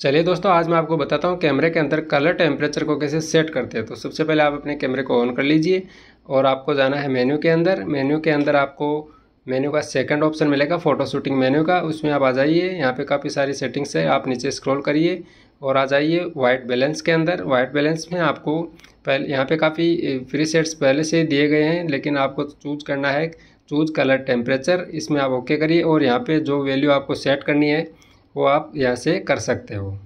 चलिए दोस्तों आज मैं आपको बताता हूँ कैमरे के अंदर कलर टेम्परेचर को कैसे सेट करते हैं तो सबसे पहले आप अपने कैमरे को ऑन कर लीजिए और आपको जाना है मेन्यू के अंदर मेन्यू के अंदर आपको मेन्यू का सेकंड ऑप्शन मिलेगा फ़ोटो शूटिंग मेन्यू का उसमें आप आ जाइए यहाँ पे काफ़ी सारी सेटिंग्स है आप नीचे स्क्रॉल करिए और आ जाइए वाइट बैलेंस के अंदर वाइट बैलेंस में आपको पहले यहाँ पे काफ़ी फ्री सेट्स पहले से दिए गए हैं लेकिन आपको चूज करना है चूज कलर टेम्परेचर इसमें आप ओके करिए और यहाँ पर जो वैल्यू आपको सेट करनी है वो आप यहाँ से कर सकते हो